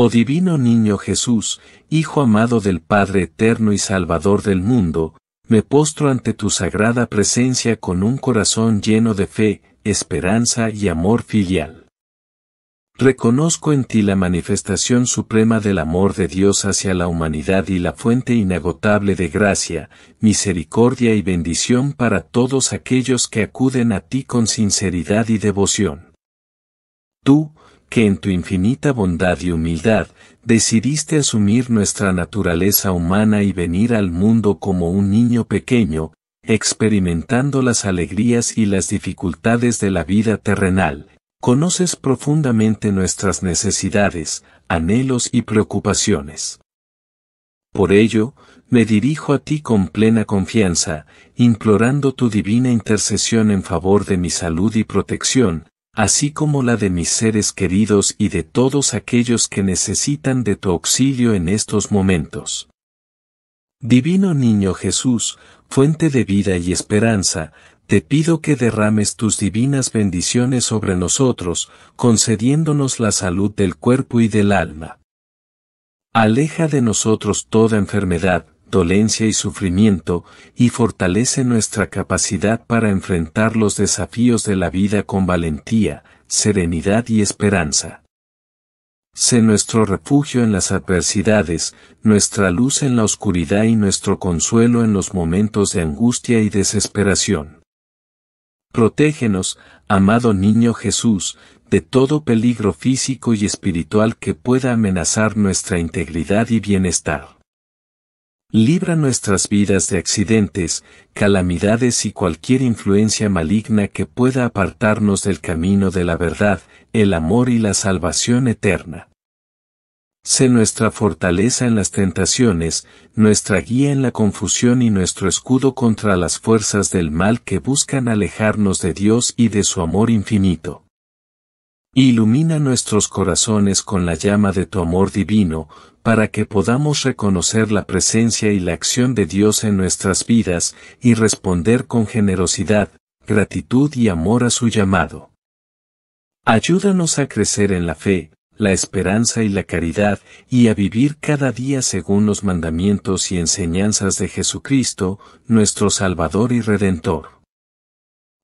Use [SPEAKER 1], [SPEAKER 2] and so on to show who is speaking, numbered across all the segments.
[SPEAKER 1] Oh divino niño Jesús, Hijo amado del Padre eterno y Salvador del mundo, me postro ante tu sagrada presencia con un corazón lleno de fe, esperanza y amor filial. Reconozco en ti la manifestación suprema del amor de Dios hacia la humanidad y la fuente inagotable de gracia, misericordia y bendición para todos aquellos que acuden a ti con sinceridad y devoción. Tú, que en tu infinita bondad y humildad, decidiste asumir nuestra naturaleza humana y venir al mundo como un niño pequeño, experimentando las alegrías y las dificultades de la vida terrenal. Conoces profundamente nuestras necesidades, anhelos y preocupaciones. Por ello, me dirijo a ti con plena confianza, implorando tu divina intercesión en favor de mi salud y protección, así como la de mis seres queridos y de todos aquellos que necesitan de tu auxilio en estos momentos. Divino Niño Jesús, fuente de vida y esperanza, te pido que derrames tus divinas bendiciones sobre nosotros, concediéndonos la salud del cuerpo y del alma. Aleja de nosotros toda enfermedad, dolencia y sufrimiento, y fortalece nuestra capacidad para enfrentar los desafíos de la vida con valentía, serenidad y esperanza. Sé nuestro refugio en las adversidades, nuestra luz en la oscuridad y nuestro consuelo en los momentos de angustia y desesperación. Protégenos, amado niño Jesús, de todo peligro físico y espiritual que pueda amenazar nuestra integridad y bienestar. Libra nuestras vidas de accidentes, calamidades y cualquier influencia maligna que pueda apartarnos del camino de la verdad, el amor y la salvación eterna. Sé nuestra fortaleza en las tentaciones, nuestra guía en la confusión y nuestro escudo contra las fuerzas del mal que buscan alejarnos de Dios y de su amor infinito. Ilumina nuestros corazones con la llama de tu amor divino, para que podamos reconocer la presencia y la acción de Dios en nuestras vidas y responder con generosidad, gratitud y amor a su llamado. Ayúdanos a crecer en la fe, la esperanza y la caridad, y a vivir cada día según los mandamientos y enseñanzas de Jesucristo, nuestro Salvador y Redentor.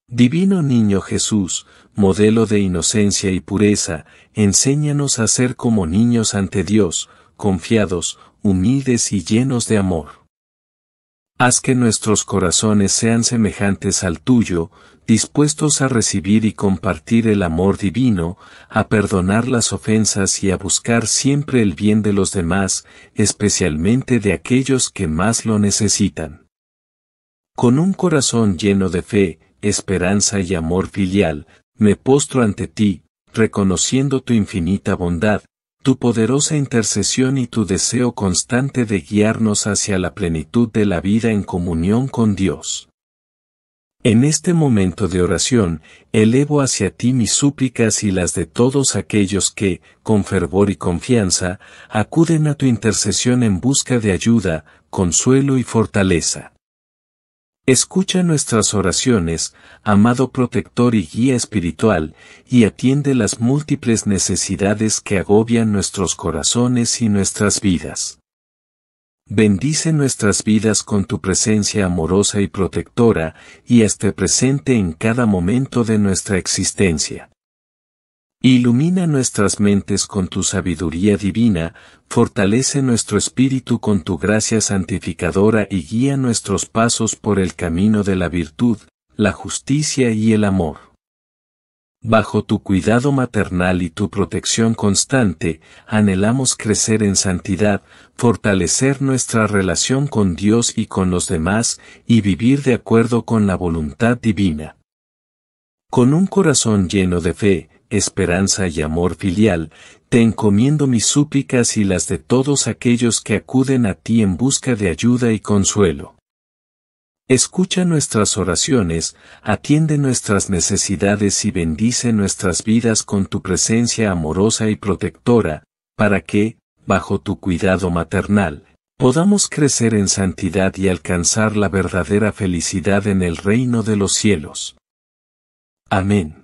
[SPEAKER 1] Divino Niño Jesús, modelo de inocencia y pureza, enséñanos a ser como niños ante Dios, confiados, humildes y llenos de amor. Haz que nuestros corazones sean semejantes al tuyo, dispuestos a recibir y compartir el amor divino, a perdonar las ofensas y a buscar siempre el bien de los demás, especialmente de aquellos que más lo necesitan. Con un corazón lleno de fe, esperanza y amor filial, me postro ante ti, reconociendo tu infinita bondad, tu poderosa intercesión y tu deseo constante de guiarnos hacia la plenitud de la vida en comunión con Dios. En este momento de oración, elevo hacia ti mis súplicas y las de todos aquellos que, con fervor y confianza, acuden a tu intercesión en busca de ayuda, consuelo y fortaleza. Escucha nuestras oraciones, amado protector y guía espiritual, y atiende las múltiples necesidades que agobian nuestros corazones y nuestras vidas. Bendice nuestras vidas con tu presencia amorosa y protectora, y esté presente en cada momento de nuestra existencia. Ilumina nuestras mentes con tu sabiduría divina, fortalece nuestro espíritu con tu gracia santificadora y guía nuestros pasos por el camino de la virtud, la justicia y el amor. Bajo tu cuidado maternal y tu protección constante, anhelamos crecer en santidad, fortalecer nuestra relación con Dios y con los demás, y vivir de acuerdo con la voluntad divina. Con un corazón lleno de fe, esperanza y amor filial, te encomiendo mis súplicas y las de todos aquellos que acuden a ti en busca de ayuda y consuelo. Escucha nuestras oraciones, atiende nuestras necesidades y bendice nuestras vidas con tu presencia amorosa y protectora, para que, bajo tu cuidado maternal, podamos crecer en santidad y alcanzar la verdadera felicidad en el reino de los cielos. Amén.